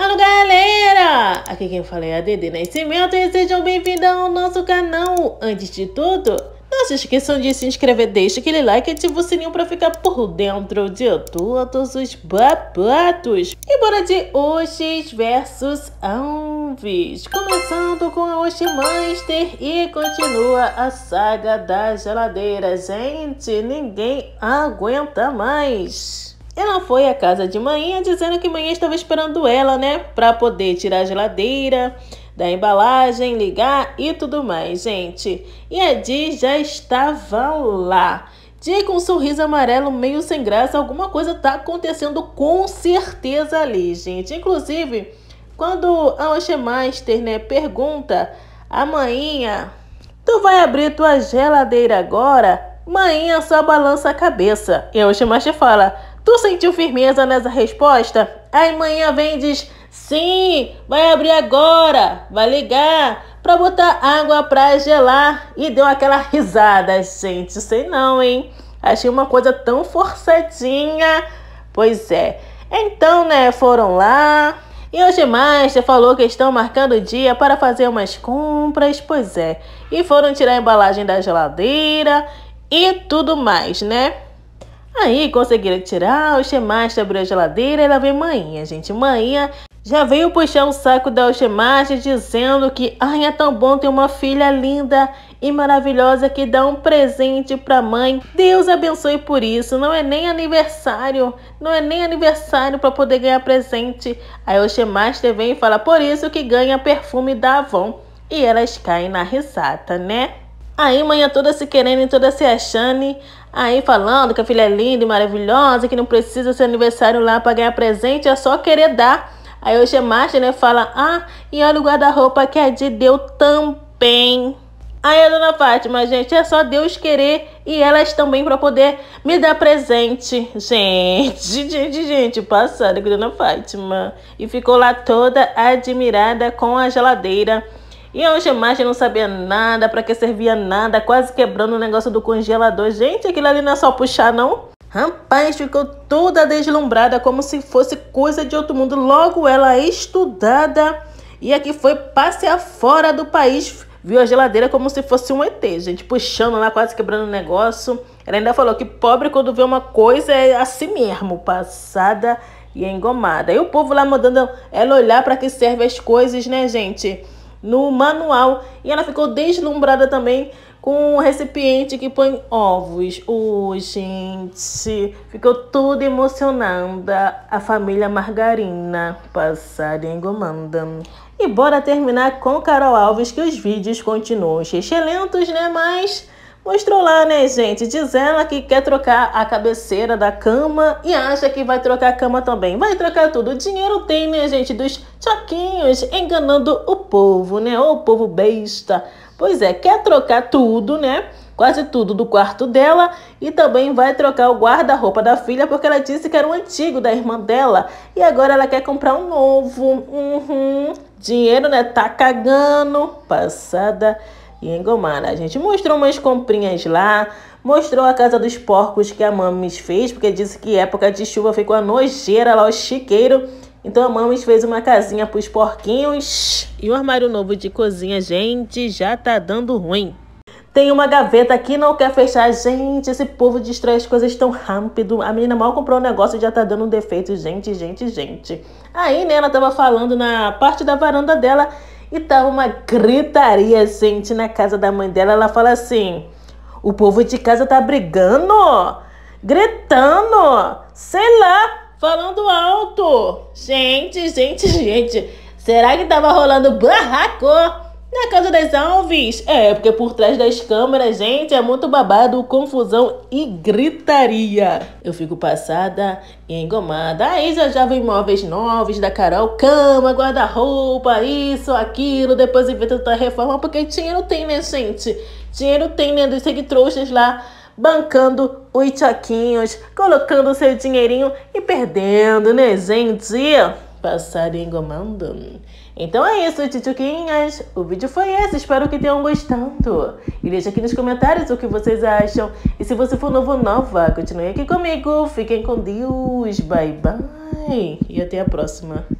Alô galera! Aqui quem fala é a Dede Nascimento e sejam bem-vindos ao nosso canal. Antes de tudo, não se esqueçam de se inscrever, deixa aquele like e ativa o sininho para ficar por dentro de todos os babados. E bora de Oxis versus Anvis. Começando com a Oshimaster e continua a saga da geladeira. Gente, ninguém aguenta mais. Ela foi à casa de manhã dizendo que manhã estava esperando ela, né? Para poder tirar a geladeira da embalagem, ligar e tudo mais, gente. E a Di já estava lá. Di com um sorriso amarelo meio sem graça, alguma coisa tá acontecendo com certeza ali, gente. Inclusive, quando a Oshemaster, né, pergunta a manhã, tu vai abrir tua geladeira agora? Manhã só balança a cabeça. E a Oshemaster fala, Tu sentiu firmeza nessa resposta? Aí manhã vem e diz: Sim, vai abrir agora, vai ligar para botar água para gelar. E deu aquela risada. Gente, sei não, hein? Achei uma coisa tão forçadinha. Pois é. Então, né, foram lá. E hoje mais, você falou que estão marcando o dia para fazer umas compras, pois é. E foram tirar a embalagem da geladeira e tudo mais, né? Aí conseguiram tirar, o Shemasta abriu a geladeira e lá vem Maninha, gente. Maninha já veio puxar o saco da Oxemarte dizendo que ai é tão bom ter uma filha linda e maravilhosa que dá um presente pra mãe. Deus abençoe por isso. Não é nem aniversário. Não é nem aniversário para poder ganhar presente. Aí Oxemaster vem e fala por isso que ganha perfume da Avon. E elas caem na risada, né? Aí manhã toda se querendo e toda se achando. Aí falando que a filha é linda e maravilhosa, que não precisa ser aniversário lá para ganhar presente, é só querer dar. Aí o é Gemacha, né, fala, ah, e olha o guarda-roupa que a de deu também. Aí a dona Fátima, gente, é só Deus querer e elas também para poder me dar presente. Gente, gente, gente, passada com a dona Fátima. E ficou lá toda admirada com a geladeira. E a Angemagem não sabia nada, para que servia nada, quase quebrando o negócio do congelador. Gente, aquilo ali não é só puxar, não. Rapaz, ficou toda deslumbrada, como se fosse coisa de outro mundo. Logo ela é estudada e aqui foi passear fora do país. Viu a geladeira como se fosse um ET, gente, puxando lá, quase quebrando o negócio. Ela ainda falou que pobre quando vê uma coisa é assim mesmo, passada e engomada. E o povo lá mandando ela olhar para que serve as coisas, né, gente? no manual. E ela ficou deslumbrada também com um recipiente que põe ovos. O gente, ficou tudo emocionada. A família Margarina, passarinho engomando. E bora terminar com Carol Alves, que os vídeos continuam excelentes, né? Mas Mostrou lá, né, gente? Diz ela que quer trocar a cabeceira da cama e acha que vai trocar a cama também. Vai trocar tudo. O dinheiro tem, né, gente? Dos choquinhos enganando o povo, né? O povo besta. Pois é, quer trocar tudo, né? Quase tudo do quarto dela e também vai trocar o guarda-roupa da filha porque ela disse que era o um antigo da irmã dela e agora ela quer comprar um novo. Uhum. Dinheiro, né? Tá cagando. Passada e Engomara. A gente mostrou umas comprinhas lá, mostrou a casa dos porcos que a Mames fez, porque disse que época de chuva ficou a nojeira lá, o chiqueiro. Então a Mames fez uma casinha para os porquinhos. E o armário novo de cozinha, gente, já tá dando ruim. Tem uma gaveta aqui, não quer fechar. Gente, esse povo destrói as coisas tão rápido. A menina mal comprou um negócio e já tá dando um defeito. Gente, gente, gente. Aí, né, ela tava falando na parte da varanda dela e então, tava uma gritaria, gente, na casa da mãe dela. Ela fala assim: o povo de casa tá brigando, gritando, sei lá, falando alto. Gente, gente, gente, será que tava rolando barraco? Na casa das Alves? É, porque por trás das câmeras, gente, é muito babado, confusão e gritaria. Eu fico passada e engomada. Aí já já vem móveis novos da Carol, cama, guarda-roupa, isso, aquilo. Depois inventa outra reforma, porque dinheiro tem, né, gente? Dinheiro tem, né, dos trouxas lá bancando os choquinhos, colocando seu dinheirinho e perdendo, né, gente? passar engomando. Então é isso, tituquinhas. O vídeo foi esse, espero que tenham gostado. E deixe aqui nos comentários o que vocês acham. E se você for novo ou nova, continue aqui comigo. Fiquem com Deus. Bye, bye. E até a próxima.